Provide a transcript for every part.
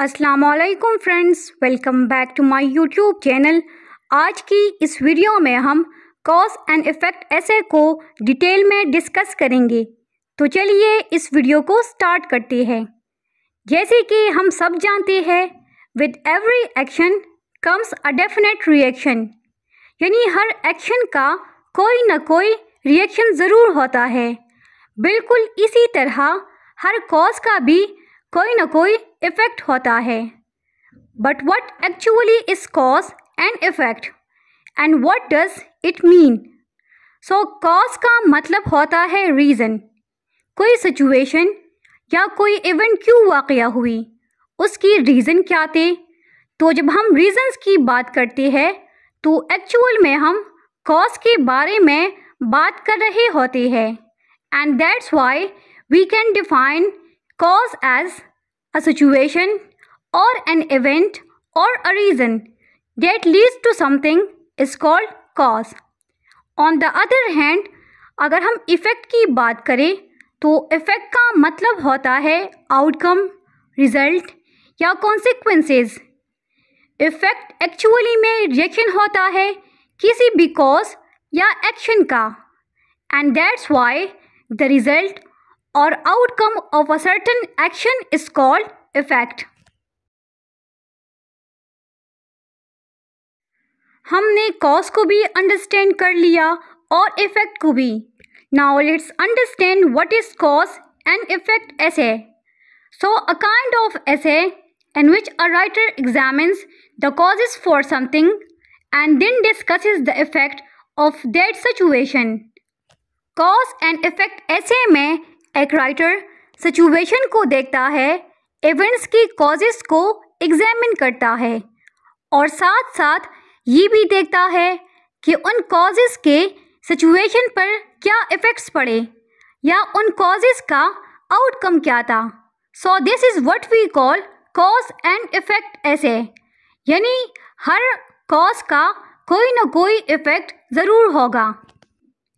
असलकम friends welcome back to my YouTube channel आज की इस वीडियो में हम कॉज एंड इफ़ेक्ट ऐसे को डिटेल में डिस्कस करेंगे तो चलिए इस वीडियो को स्टार्ट करते हैं जैसे कि हम सब जानते हैं with every action comes a definite reaction यानी हर एक्शन का कोई ना कोई रिएक्शन ज़रूर होता है बिल्कुल इसी तरह हर कॉज का भी कोई ना कोई इफ़ेक्ट होता है but what actually is cause and effect and what does it mean so cause का मतलब होता है रीज़न कोई सिचुएशन या कोई इवेंट क्यों वाक़ हुई उसकी रीज़न क्या थे तो जब हम रीज़न्स की बात करते हैं तो एक्चुअल में हम कॉज के बारे में बात कर रहे होते हैं and that's why we can define cause as a situation or an event or a reason that leads to something is called cause. On the other hand, अगर हम इफ़ेक्ट की बात करें तो इफ़ेक्ट का मतलब होता है आउटकम रिजल्ट या कॉन्सिक्वेंसेस। इफ़ेक्ट एक्चुअली में रिएक्शन होता है किसी भी कॉज या एक्शन का and that's why the result और outcome of a certain action is called effect हमने कॉज को भी अंडरस्टैंड कर लिया और इफेक्ट को भी now let's understand what is cause and effect essay so a kind of essay in which a writer examines the causes for something and then discuss the effect of that situation cause and effect essay में एक writer situation को देखता है events की causes को examine करता है और साथ साथ ये भी देखता है कि उन कॉजेस के सिचुएशन पर क्या इफ़ेक्ट्स पड़े या उन कॉजेस का आउटकम क्या था so this is what we call cause and effect essay यानी हर कॉज का कोई ना कोई इफ़ेक्ट ज़रूर होगा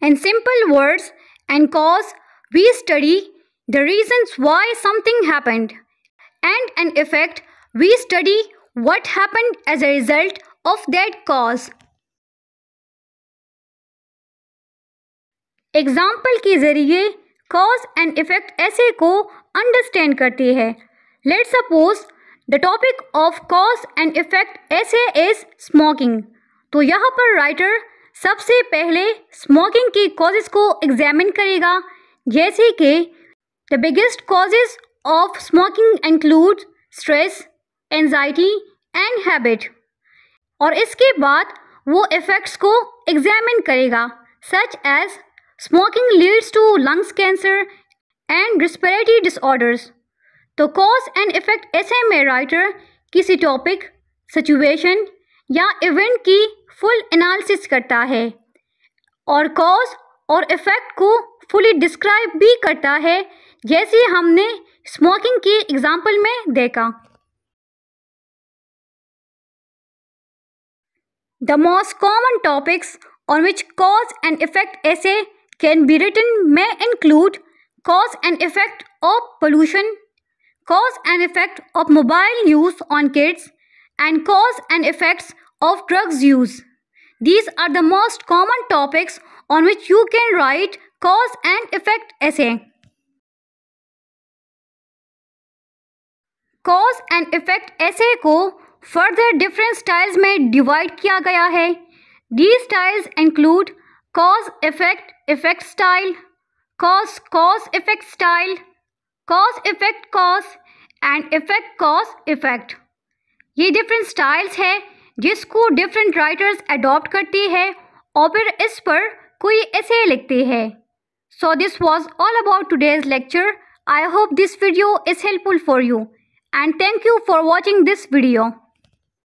in simple words and cause We study the reasons why something happened and an effect. We study what happened as a result of that cause. Example के ज़रिए cause and effect ऐसे को अंडरस्टैंड करती है let suppose the topic of cause and effect essay is smoking तो यहाँ पर writer सबसे पहले स्मोकिंग की कॉजेज़ को एग्जामिन करेगा जैसे कि the biggest causes of smoking include stress anxiety and habit और इसके बाद वो इफ़ेक्ट्स को एग्जामिन करेगा such as smoking leads to lungs cancer and respiratory disorders तो कॉज एंड इफ़ेक्ट ऐसे में राइटर किसी टॉपिक सिचुएशन या इवेंट की फुल एनालिसिस करता है और कॉज और इफ़ेक्ट को फुली डिस्क्राइब भी करता है जैसे हमने स्मोकिंग के एग्जाम्पल में देखा the most common topics on which cause and effect essay can be written में include cause and effect of pollution cause and effect of mobile use on kids and cause and effects of drugs use these are the most common topics on which you can write cause and effect essay cause and effect essay को further different styles में divide किया गया है the styles include cause effect effect style cause cause effect style cause effect cause and effect cause effect ये different styles है जिसको different writers adopt करती है और फिर इस पर कोई ऐसे लिखते हैं So this was all about today's lecture. I hope this video is helpful for you and thank you for watching this video.